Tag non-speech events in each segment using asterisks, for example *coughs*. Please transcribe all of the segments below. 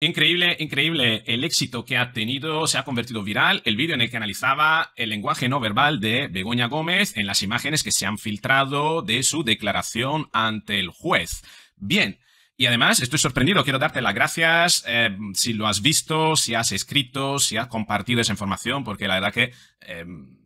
Increíble, increíble el éxito que ha tenido, se ha convertido viral el vídeo en el que analizaba el lenguaje no verbal de Begoña Gómez en las imágenes que se han filtrado de su declaración ante el juez. Bien, y además estoy sorprendido, quiero darte las gracias eh, si lo has visto, si has escrito, si has compartido esa información, porque la verdad que... Eh,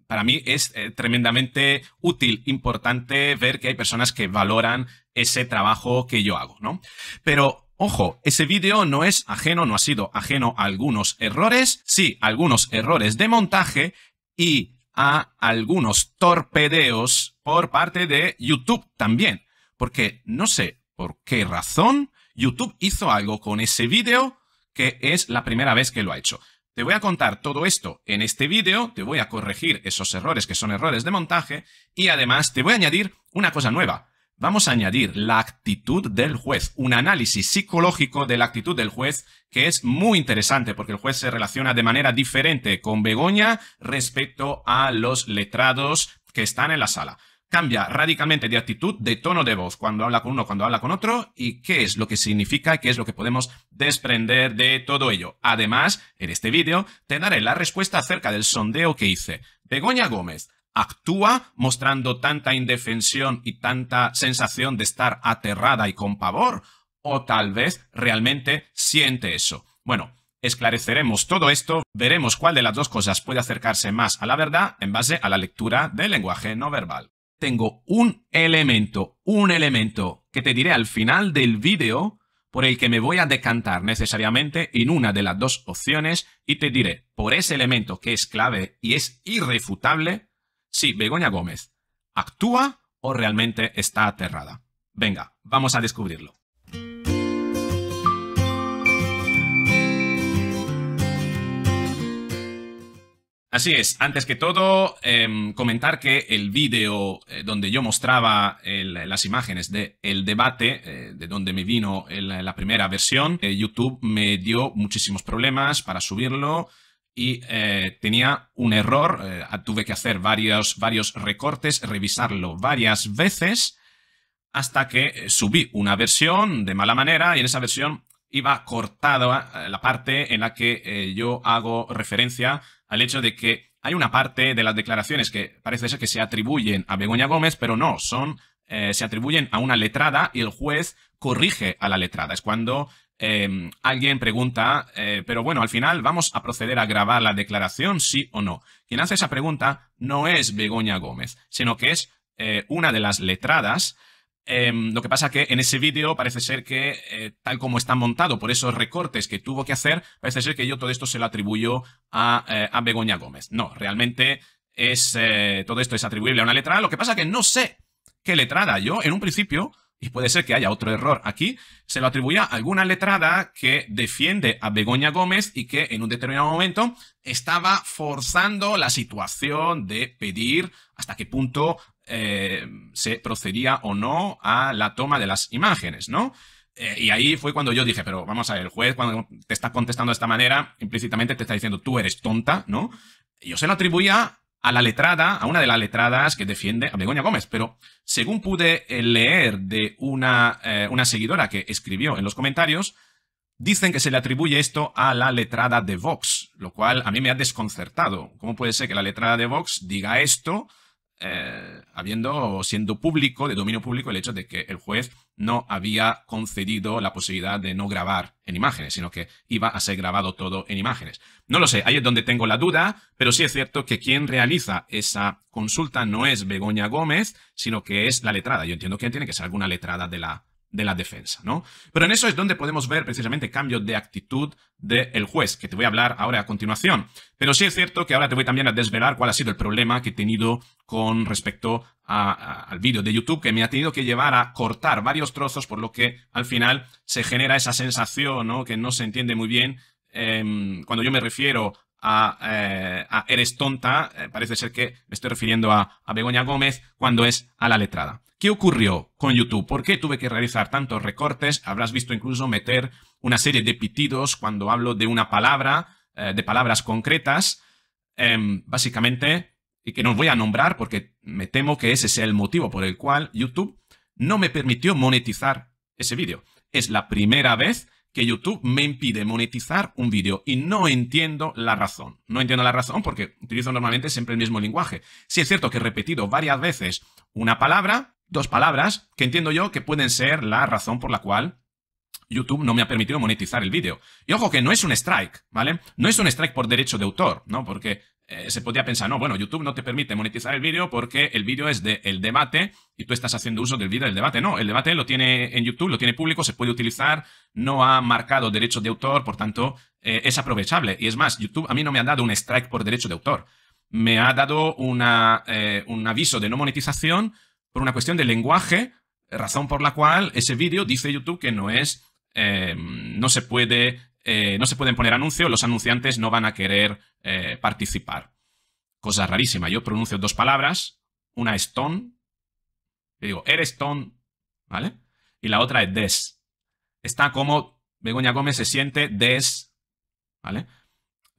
para mí es eh, tremendamente útil, importante ver que hay personas que valoran ese trabajo que yo hago, ¿no? Pero Ojo, ese vídeo no es ajeno, no ha sido ajeno a algunos errores, sí, algunos errores de montaje y a algunos torpedeos por parte de YouTube también. Porque no sé por qué razón YouTube hizo algo con ese vídeo que es la primera vez que lo ha hecho. Te voy a contar todo esto en este vídeo, te voy a corregir esos errores que son errores de montaje y además te voy a añadir una cosa nueva. Vamos a añadir la actitud del juez, un análisis psicológico de la actitud del juez que es muy interesante porque el juez se relaciona de manera diferente con Begoña respecto a los letrados que están en la sala. Cambia radicalmente de actitud, de tono de voz, cuando habla con uno, cuando habla con otro, y qué es lo que significa, qué es lo que podemos desprender de todo ello. Además, en este vídeo te daré la respuesta acerca del sondeo que hice. Begoña Gómez, actúa mostrando tanta indefensión y tanta sensación de estar aterrada y con pavor, o tal vez realmente siente eso. Bueno, esclareceremos todo esto, veremos cuál de las dos cosas puede acercarse más a la verdad en base a la lectura del lenguaje no verbal. Tengo un elemento, un elemento que te diré al final del vídeo por el que me voy a decantar necesariamente en una de las dos opciones y te diré por ese elemento que es clave y es irrefutable Sí, Begoña Gómez actúa o realmente está aterrada. Venga, vamos a descubrirlo. Así es, antes que todo, em, comentar que el vídeo eh, donde yo mostraba las imágenes del debate, eh, de donde me vino la primera versión, eh, YouTube me dio muchísimos problemas para subirlo, y eh, tenía un error. Eh, tuve que hacer varios, varios recortes, revisarlo varias veces hasta que eh, subí una versión de mala manera y en esa versión iba cortada la parte en la que yo hago referencia al hecho de que hay una parte de las declaraciones que parece ser que se atribuyen a Begoña Gómez, pero no, son se atribuyen a una letrada y el juez corrige a la letrada. Es cuando Em, alguien pregunta, eh, pero bueno, al final vamos a proceder a grabar la declaración, sí o no. Quien hace esa pregunta no es Begoña Gómez, sino que es eh, una de las letradas. Em, lo que pasa que en ese vídeo parece ser que, eh, tal como está montado por esos recortes que tuvo que hacer, parece ser que yo todo esto se lo atribuyo a, Begoña Gómez. No, realmente es todo esto es atribuible a una letrada. Lo que pasa que no sé qué letrada. Yo en un principio y puede ser que haya otro error aquí. Se lo atribuía a alguna letrada que defiende a Begoña Gómez y que en un determinado momento estaba forzando la situación de pedir hasta qué punto eh, se procedía o no a la toma de las imágenes, ¿no? Eh, y ahí fue cuando yo dije, pero vamos a ver, el juez cuando te está contestando de esta manera, implícitamente te está diciendo, tú eres tonta, ¿no? yo se lo atribuía a la letrada, a una de las letradas que defiende a Begoña Gómez, pero según pude eh, leer de una, eh, una seguidora que escribió en los comentarios, dicen que se le atribuye esto a la letrada de Vox, lo cual a mí me ha desconcertado. ¿Cómo puede ser que la letrada de Vox diga esto, eh, habiendo, siendo público, de dominio público, el hecho de que el juez no había concedido la posibilidad de no grabar en imágenes, sino que iba a ser grabado todo en imágenes. No lo sé, ahí es donde tengo la duda, pero sí es cierto que quien realiza esa consulta no es Begoña Gómez, sino que es la letrada. Yo entiendo que tiene que ser alguna letrada de la, de la defensa, ¿no? Pero en eso es donde podemos ver precisamente cambio de actitud del juez, que te voy a hablar ahora a continuación. Pero sí es cierto que ahora te voy también a desvelar cuál ha sido el problema que he tenido con respecto al vídeo de YouTube, que me ha tenido que llevar a cortar varios trozos, por lo que al final se genera esa sensación, ¿no? Que no se entiende muy bien em, cuando yo me refiero a, eh, eres tonta, eh, parece ser que me estoy refiriendo a, a Begoña Gómez, cuando es a la letrada. ¿Qué ocurrió con YouTube? ¿Por qué tuve que realizar tantos recortes? Habrás visto incluso meter una serie de pitidos cuando hablo de una palabra, eh, de palabras concretas, em, básicamente, y que no voy a nombrar porque me temo que ese sea el motivo por el cual YouTube no me permitió monetizar ese vídeo. Es la primera vez que YouTube me impide monetizar un vídeo y no entiendo la razón. No entiendo la razón porque utilizo normalmente siempre el mismo lenguaje. Si es cierto que he repetido varias veces una palabra, dos palabras que entiendo yo que pueden ser la razón por la cual YouTube no me ha permitido monetizar el vídeo. Y ojo que no es un strike, ¿vale? No es un strike por derecho de autor, ¿no? Porque eh, se podría pensar, no, bueno, YouTube no te permite monetizar el vídeo porque el vídeo es del debate y tú estás haciendo uso del vídeo del debate. No, el debate lo tiene en YouTube, lo tiene público, se puede utilizar, no ha marcado derecho de autor, por tanto, eh, es aprovechable. Y es más, YouTube a mí no me ha dado un strike por derecho de autor. Me ha dado una, eh, un aviso de no monetización por una cuestión de lenguaje, razón por la cual ese vídeo dice YouTube que no es, eh, no se puede, eh, no se pueden poner anuncios, los anunciantes no van a querer eh, participar. Cosa rarísima, yo pronuncio dos palabras, una es ton, le digo, eres ton, ¿vale? Y la otra es des. Está como Begoña Gómez se siente des, ¿vale?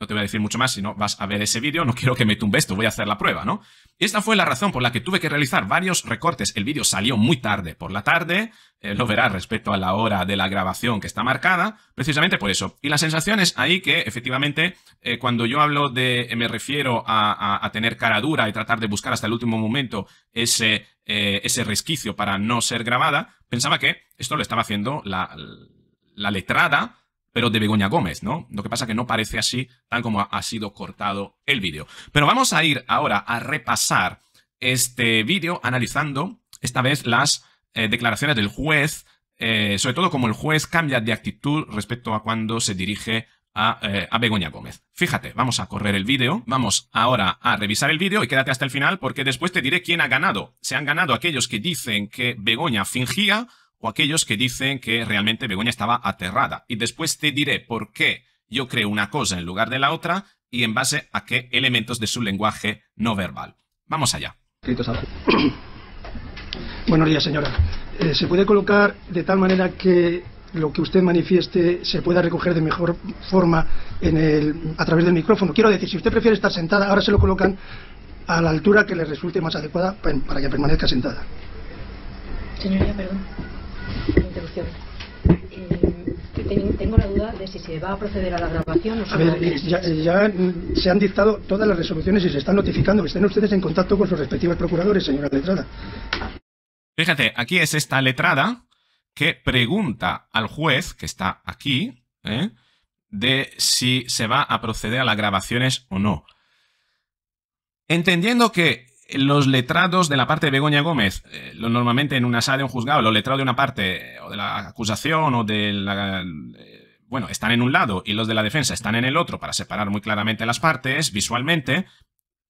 No te voy a decir mucho más, si no vas a ver ese vídeo, no quiero que me tumbes, esto, voy a hacer la prueba, ¿no? Esta fue la razón por la que tuve que realizar varios recortes. El vídeo salió muy tarde por la tarde, eh, lo verás respecto a la hora de la grabación que está marcada, precisamente por eso. Y la sensación es ahí que, efectivamente, eh, cuando yo hablo de, eh, me refiero a, tener cara dura y tratar de buscar hasta el último momento ese, ese resquicio para no ser grabada, pensaba que esto lo estaba haciendo la, la letrada, pero de Begoña Gómez, ¿no? Lo que pasa que no parece así, tan como ha sido cortado el vídeo. Pero vamos a ir ahora a repasar este vídeo analizando esta vez las eh, declaraciones del juez, eh, sobre todo como el juez cambia de actitud respecto a cuando se dirige a, eh, a, Begoña Gómez. Fíjate, vamos a correr el vídeo, vamos ahora a revisar el vídeo y quédate hasta el final porque después te diré quién ha ganado. Se han ganado aquellos que dicen que Begoña fingía o aquellos que dicen que realmente Begoña estaba aterrada. Y después te diré por qué yo creo una cosa en lugar de la otra y en base a qué elementos de su lenguaje no verbal. Vamos allá. *coughs* Buenos días, señora. Eh, ¿Se puede colocar de tal manera que lo que usted manifieste se pueda recoger de mejor forma en el, a través del micrófono? Quiero decir, si usted prefiere estar sentada, ahora se lo colocan a la altura que le resulte más adecuada pues, para que permanezca sentada. Señoría, perdón. Eh, tengo la duda de si se va a proceder a la grabación o A ya, se han dictado todas las resoluciones y se están notificando. que Estén ustedes en contacto con sus respectivos procuradores, señora letrada. Fíjate, aquí es esta letrada que pregunta al juez, que está aquí, ¿eh? de si se va a proceder a las grabaciones o no. Entendiendo que los letrados de la parte de Begoña Gómez, eh, normalmente en una sala de un juzgado, los letrados de una parte, o de la acusación, o de la... Eh, bueno, están en un lado y los de la defensa están en el otro para separar muy claramente las partes visualmente.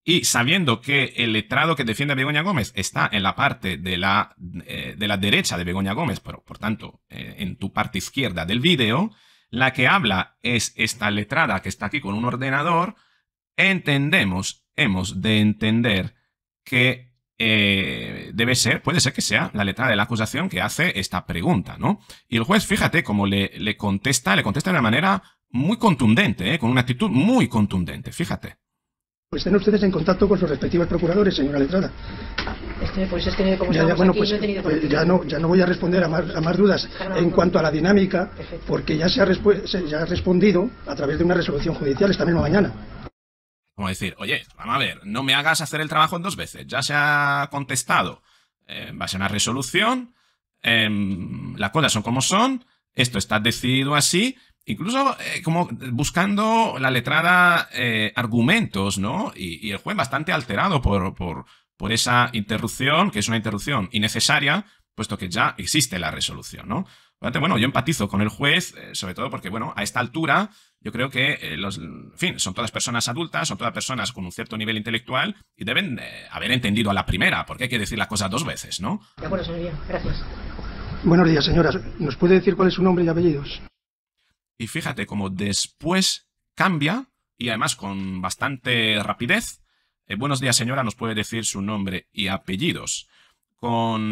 Y sabiendo que el letrado que defiende a Begoña Gómez está en la parte de la, eh, de la derecha de Begoña Gómez, pero por tanto en tu parte izquierda del vídeo, la que habla es esta letrada que está aquí con un ordenador, entendemos, hemos de entender que eh, debe ser, puede ser que sea la letra de la acusación que hace esta pregunta, ¿no? Y el juez, fíjate cómo le, contesta, le contesta de una manera muy contundente, ¿eh? con una actitud muy contundente, fíjate. Pues estén ustedes en contacto con sus respectivos procuradores, señora letrada. pues ya, no ya, no, voy a responder a más, dudas en cuanto a la dinámica, porque ya se, ya ha respondido a través de una resolución judicial esta misma mañana. Como decir, oye, vamos a ver, no me hagas hacer el trabajo en dos veces, ya se ha contestado. Eh, va a ser una resolución, em, las cosas son como son, esto está decidido así, incluso eh, como buscando la letrada eh, argumentos, ¿no? Y, el juez bastante alterado por, por, por esa interrupción, que es una interrupción innecesaria, puesto que ya existe la resolución, ¿no? bueno, yo empatizo con el juez, eh, sobre todo porque, bueno, a esta altura yo creo que, eh, los, en fin, son todas personas adultas, son todas personas con un cierto nivel intelectual y deben eh, haber entendido a la primera, porque hay que decir las cosas dos veces, ¿no? De acuerdo, señoría. Gracias. Buenos días, señora. ¿Nos puede decir cuál es su nombre y apellidos? Y fíjate cómo después cambia, y además con bastante rapidez. buenos días, señora. ¿Nos puede decir su nombre y apellidos? Con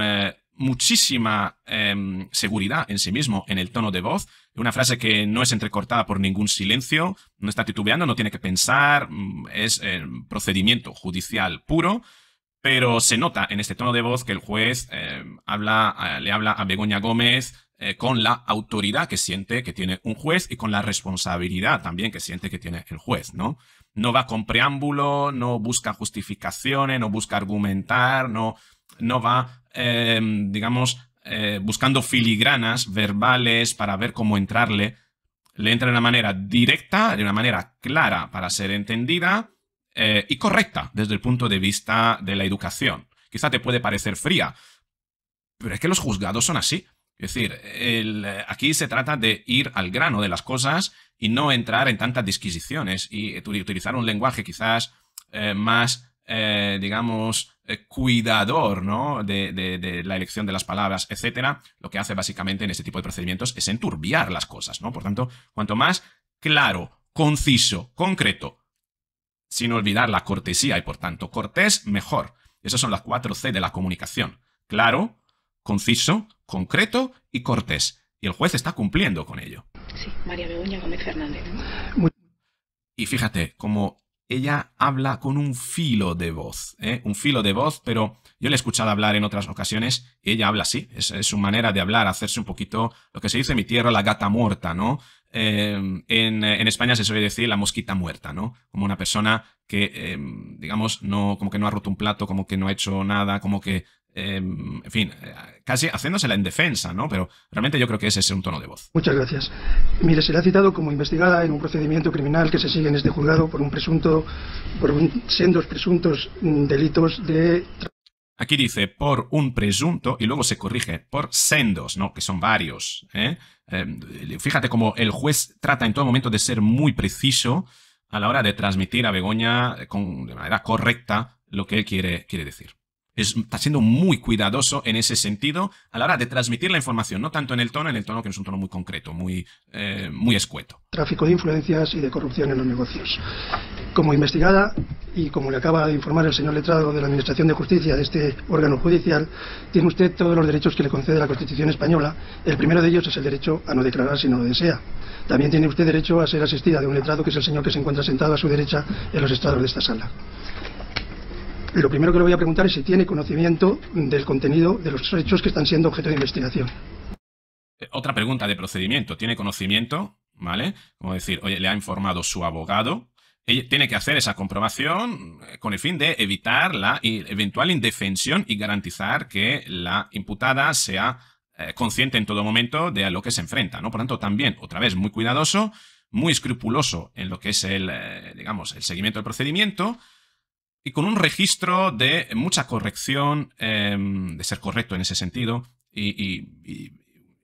muchísima em, seguridad en sí mismo, en el tono de voz, una frase que no es entrecortada por ningún silencio, no está titubeando, no tiene que pensar, mm, es el eh, procedimiento judicial puro, pero se nota en este tono de voz que el juez em, habla, le habla a Begoña Gómez eh, con la autoridad que siente que tiene un juez y con la responsabilidad también que siente que tiene el juez, ¿no? No va con preámbulo, no busca justificaciones, no busca argumentar, no, no va Em, digamos, eh, buscando filigranas verbales para ver cómo entrarle. Le entra de una manera directa, de una manera clara para ser entendida eh, y correcta desde el punto de vista de la educación. Quizá te puede parecer fría, pero es que los juzgados son así. Es decir, aquí se trata de ir al grano de las cosas y no entrar en tantas disquisiciones y utilizar un lenguaje quizás eh, más eh, digamos, eh, cuidador ¿no? De, la elección de las palabras, etcétera, lo que hace básicamente en este tipo de procedimientos es enturbiar las cosas, ¿no? Por tanto, cuanto más claro, conciso, concreto, sin olvidar la cortesía y por tanto cortés, mejor. Esas son las cuatro C de la comunicación. Claro, conciso, concreto y cortés. Y el juez está cumpliendo con ello. Sí, María Begoña Gómez Fernández. Y fíjate, como ella habla con un filo de voz, ¿eh? un filo de voz, pero yo le he escuchado hablar en otras ocasiones y ella habla así, es, su manera de hablar, hacerse un poquito lo que se dice en mi tierra, la gata muerta, ¿no? Eh, en, España se suele decir la mosquita muerta, ¿no? Como una persona que, eh, digamos, no, como que no ha roto un plato, como que no ha hecho nada, como que Em, en fin, eh, casi haciéndosela en defensa, ¿no? Pero realmente yo creo que ese es un tono de voz. Muchas gracias. Mire, se le ha citado como investigada en un procedimiento criminal que se sigue en este juzgado por un presunto, por un, sendos presuntos mm, delitos de... Aquí dice por un presunto y luego se corrige por sendos, ¿no? Que son varios. ¿eh? Em, fíjate cómo el juez trata en todo momento de ser muy preciso a la hora de transmitir a Begoña eh, con, de manera correcta lo que él quiere, quiere decir está siendo muy cuidadoso en ese sentido a la hora de transmitir la información, no tanto en el tono, en el tono que es un tono muy concreto, muy, eh, muy escueto. Tráfico de influencias y de corrupción en los negocios. Como investigada y como le acaba de informar el señor letrado de la Administración de Justicia de este órgano judicial, tiene usted todos los derechos que le concede la Constitución española. El primero de ellos es el derecho a no declarar si no lo desea. También tiene usted derecho a ser asistida de un letrado que es el señor que se encuentra sentado a su derecha en los estados de esta sala lo primero que le voy a preguntar es si tiene conocimiento del contenido de los hechos que están siendo objeto de investigación. Eh, otra pregunta de procedimiento. ¿Tiene conocimiento? ¿Vale? Como decir, oye, le ha informado su abogado. tiene que hacer esa comprobación eh, con el fin de evitar la eventual indefensión y garantizar que la imputada sea eh, consciente en todo momento de a lo que se enfrenta, ¿no? Por tanto, también, otra vez, muy cuidadoso, muy escrupuloso en lo que es el, digamos, el seguimiento del procedimiento, y con un registro de mucha corrección, em, de ser correcto en ese sentido, y,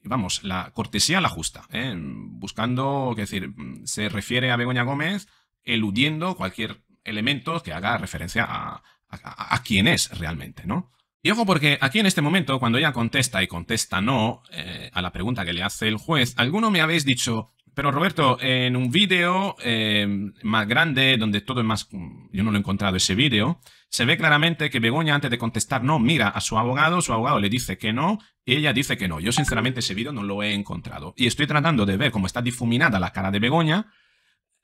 vamos, la cortesía la justa, ¿eh? buscando, es decir, se refiere a Begoña Gómez eludiendo cualquier elemento que haga referencia a, a, quién es realmente, ¿no? Y ojo porque aquí en este momento, cuando ella contesta y contesta no eh, a la pregunta que le hace el juez, alguno me habéis dicho, pero Roberto, en un vídeo eh, más grande, donde todo es más... Yo no lo he encontrado ese vídeo. Se ve claramente que Begoña, antes de contestar no, mira a su abogado, su abogado le dice que no, y ella dice que no. Yo, sinceramente, ese vídeo no lo he encontrado. Y estoy tratando de ver cómo está difuminada la cara de Begoña.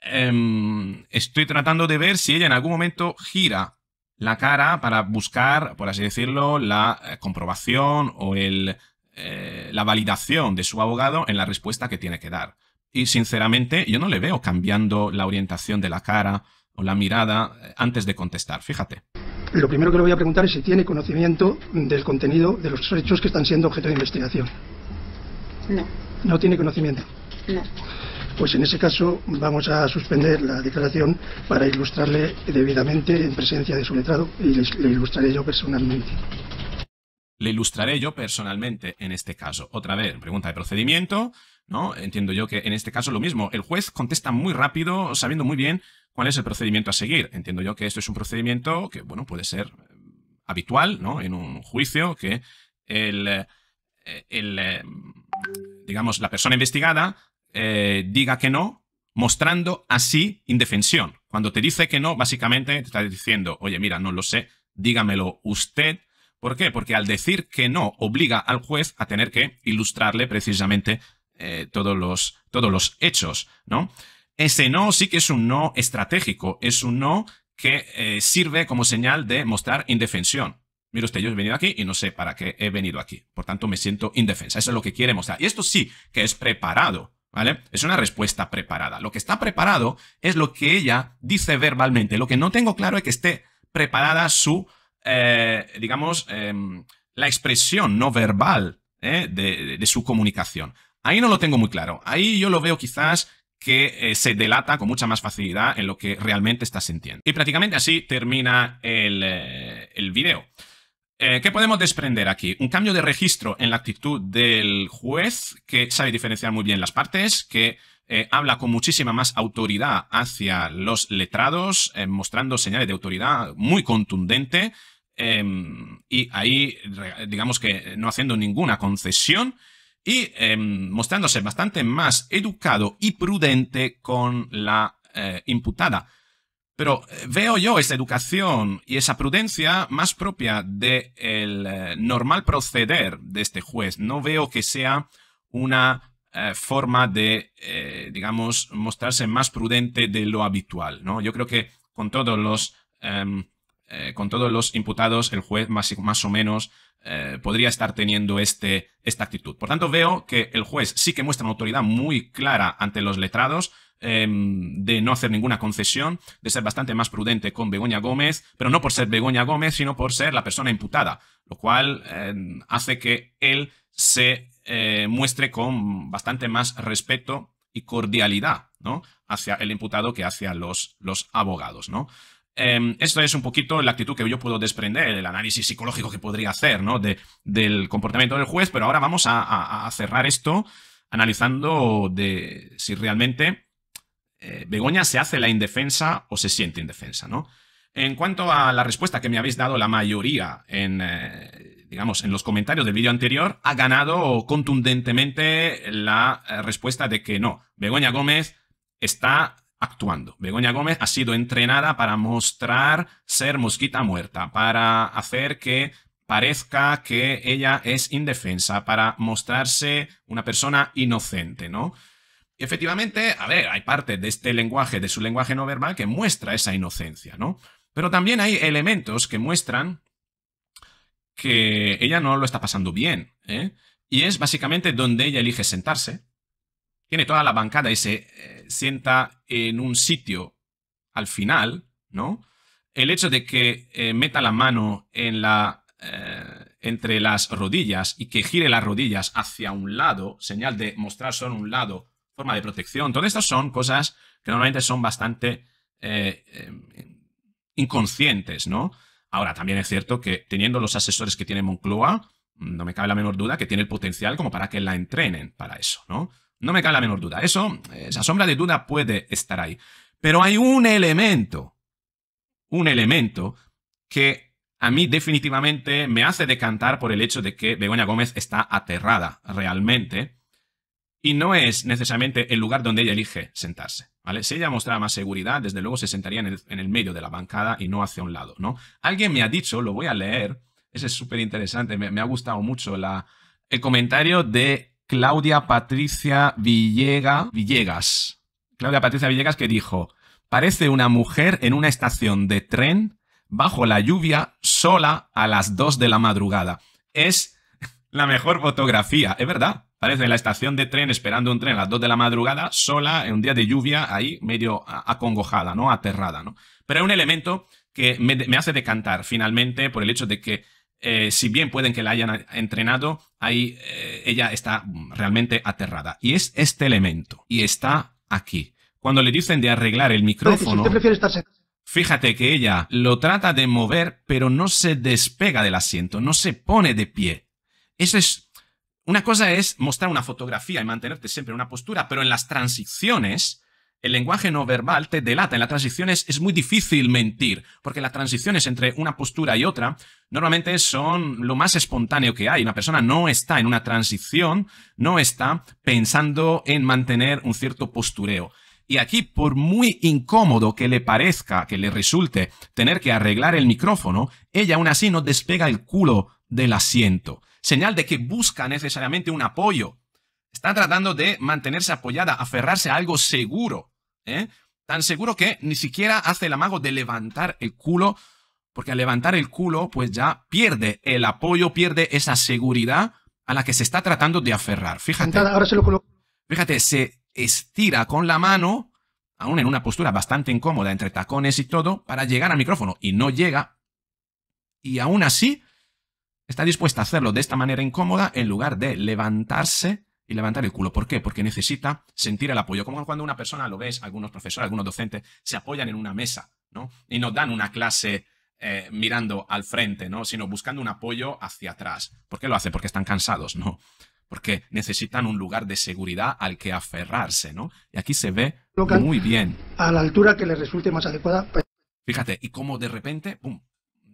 Em, estoy tratando de ver si ella en algún momento gira la cara para buscar, por así decirlo, la eh, comprobación o eh, la validación de su abogado en la respuesta que tiene que dar. Y sinceramente, yo no le veo cambiando la orientación de la cara o la mirada eh, antes de contestar, fíjate. Lo primero que le voy a preguntar es si tiene conocimiento del contenido de los hechos que están siendo objeto de investigación. No. ¿No tiene conocimiento? No. Pues en ese caso vamos a suspender la declaración para ilustrarle debidamente en presencia de su letrado y le ilustraré yo personalmente. Le ilustraré yo personalmente en este caso. Otra vez, pregunta de procedimiento. Entiendo yo que en este caso lo mismo. El juez contesta muy rápido, sabiendo muy bien cuál es el procedimiento a seguir. Entiendo yo que esto es un procedimiento que, bueno, puede ser eh, habitual, ¿no? En un juicio que el, eh, el eh, digamos, la persona investigada diga que no, mostrando así indefensión. Cuando te dice que no, básicamente te está diciendo, oye, mira, no lo sé, dígamelo usted. ¿Por qué? Porque al decir que no, obliga al juez a tener que ilustrarle precisamente eh, todos, los, todos los hechos, ¿no? Ese no sí que es un no estratégico, es un no que eh, sirve como señal de mostrar indefensión. mira usted, yo he venido aquí y no sé para qué he venido aquí. Por tanto, me siento indefensa. Eso es lo que quiere mostrar. Y esto sí que es preparado, ¿vale? Es una respuesta preparada. Lo que está preparado es lo que ella dice verbalmente. Lo que no tengo claro es que esté preparada su, eh, digamos, em, la expresión no verbal de su comunicación. Ahí no lo tengo muy claro. Ahí yo lo veo quizás que eh, se delata con mucha más facilidad en lo que realmente está sintiendo. Y prácticamente así termina el, vídeo. Eh, video. Eh, ¿Qué podemos desprender aquí? Un cambio de registro en la actitud del juez, que sabe diferenciar muy bien las partes, que habla con muchísima más autoridad hacia los letrados, mostrando señales de autoridad muy contundente, em, y ahí, digamos que no haciendo ninguna concesión, y em, mostrándose bastante más educado y prudente con la eh, imputada. Pero eh, veo yo esa educación y esa prudencia más propia del eh, normal proceder de este juez. No veo que sea una forma de, digamos, mostrarse más prudente de lo habitual, ¿no? Yo creo que con todos los em, eh, con todos los imputados, el juez más, o menos eh, podría estar teniendo este, esta actitud. Por tanto, veo que el juez sí que muestra una autoridad muy clara ante los letrados, em, de no hacer ninguna concesión, de ser bastante más prudente con Begoña Gómez, pero no por ser Begoña Gómez, sino por ser la persona imputada, lo cual em, hace que él se eh, muestre con bastante más respeto y cordialidad, ¿no? Hacia el imputado que hacia los, los abogados, ¿no? Em, esto es un poquito la actitud que yo puedo desprender, el análisis psicológico que podría hacer, ¿no? De, del comportamiento del juez, pero ahora vamos a, cerrar esto analizando de si realmente eh, Begoña se hace la indefensa o se siente indefensa, ¿no? En cuanto a la respuesta que me habéis dado la mayoría en, eh, digamos, en los comentarios del vídeo anterior, ha ganado contundentemente la eh, respuesta de que no, Begoña Gómez está actuando. Begoña Gómez ha sido entrenada para mostrar ser mosquita muerta, para hacer que parezca que ella es indefensa, para mostrarse una persona inocente, ¿no? efectivamente, a ver, hay parte de este lenguaje, de su lenguaje no verbal, que muestra esa inocencia, ¿no? Pero también hay elementos que muestran que ella no lo está pasando bien, ¿eh? Y es básicamente donde ella elige sentarse, tiene toda la bancada y se eh, sienta en un sitio al final, ¿no? El hecho de que eh, meta la mano en la, eh, entre las rodillas y que gire las rodillas hacia un lado, señal de mostrar solo un lado, forma de protección, todas estas son cosas que normalmente son bastante inconscientes, ¿no? Ahora, también es cierto que teniendo los asesores que tiene Moncloa, no me cabe la menor duda que tiene el potencial como para que la entrenen para eso, ¿no? No me cae la menor duda. Eso, eh, esa sombra de duda puede estar ahí. Pero hay un elemento, un elemento que a mí definitivamente me hace decantar por el hecho de que Begoña Gómez está aterrada realmente y no es necesariamente el lugar donde ella elige sentarse. ¿vale? Si ella mostraba más seguridad, desde luego se sentaría en el, medio de la bancada y no hacia un lado. ¿no? Alguien me ha dicho, lo voy a leer, ese es súper interesante, me, ha gustado mucho la, el comentario de Claudia Patricia Villegas. Claudia Patricia Villegas que dijo, parece una mujer en una estación de tren bajo la lluvia sola a las 2 de la madrugada. Es *laughs* la mejor fotografía, es verdad. Parece en la estación de tren esperando un tren a las 2 de la madrugada, sola, en un día de lluvia, ahí medio acongojada, ¿no? Aterrada, ¿no? Pero hay un elemento que me hace decantar finalmente por el hecho de que eh, si bien pueden que la hayan entrenado, ahí eh, ella está realmente aterrada. Y es este elemento, y está aquí. Cuando le dicen de arreglar el micrófono... Fíjate que ella lo trata de mover, pero no se despega del asiento, no se pone de pie. Eso es. Una cosa es mostrar una fotografía y mantenerte siempre en una postura, pero en las transiciones el lenguaje no verbal te delata. En las transiciones es muy difícil mentir, porque las transiciones entre una postura y otra normalmente son lo más espontáneo que hay. Una persona no está en una transición, no está pensando en mantener un cierto postureo. Y aquí, por muy incómodo que le parezca, que le resulte tener que arreglar el micrófono, ella aún así no despega el culo del asiento. Señal de que busca necesariamente un apoyo. Está tratando de mantenerse apoyada, aferrarse a algo seguro. ¿eh? Tan seguro que ni siquiera hace el amago de levantar el culo, porque al levantar el culo, pues ya pierde el apoyo, pierde esa seguridad a la que se está tratando de aferrar. Ahora se lo coloco. Fíjate, se estira con la mano, aún en una postura bastante incómoda entre tacones y todo, para llegar al micrófono y no llega. Y aún así, está dispuesta a hacerlo de esta manera incómoda en lugar de levantarse y levantar el culo. ¿Por qué? Porque necesita sentir el apoyo. Como cuando una persona, lo ves, algunos profesores, algunos docentes, se apoyan en una mesa, ¿no? Y no dan una clase eh, mirando al frente, ¿no? Sino buscando un apoyo hacia atrás. ¿Por qué lo hace? Porque están cansados, ¿no? Porque necesitan un lugar de seguridad al que aferrarse, ¿no? Y aquí se ve muy bien. A la altura que les resulte más adecuada. Pues. Fíjate, y cómo de repente, ¡pum!,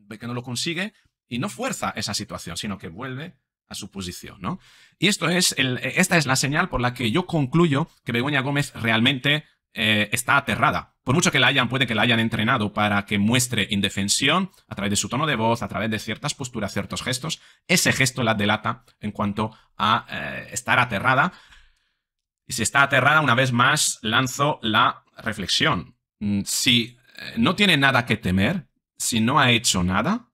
ve que no lo consigue y no fuerza esa situación, sino que vuelve a su posición, ¿no? Y esto es esta es la señal por la que yo concluyo que Begoña Gómez realmente eh, está aterrada. Por mucho que la hayan, puede que la hayan entrenado para que muestre indefensión a través de su tono de voz, a través de ciertas posturas, ciertos gestos, ese gesto la delata en cuanto a eh, estar aterrada. Y si está aterrada, una vez más, lanzo la reflexión. Mm, si eh, no tiene nada que temer, si no ha hecho nada,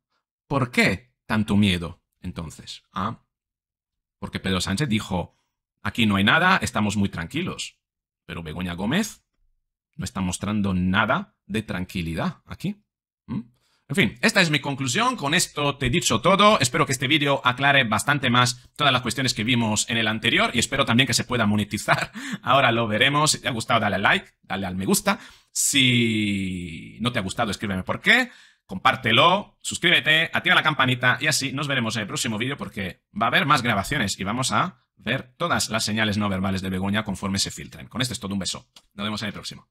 ¿por qué tanto miedo entonces? ¿Ah? Porque Pedro Sánchez dijo, aquí no hay nada, estamos muy tranquilos. Pero Begoña Gómez no está mostrando nada de tranquilidad aquí. ¿Mm? En fin, esta es mi conclusión, con esto te he dicho todo, espero que este vídeo aclare bastante más todas las cuestiones que vimos en el anterior y espero también que se pueda monetizar, *laughs* ahora lo veremos, si te ha gustado dale like, dale al me gusta, si no te ha gustado escríbeme por qué, compártelo, suscríbete, activa la campanita y así nos veremos en el próximo vídeo porque va a haber más grabaciones y vamos a ver todas las señales no verbales de Begoña conforme se filtren. Con esto es todo un beso. Nos vemos en el próximo.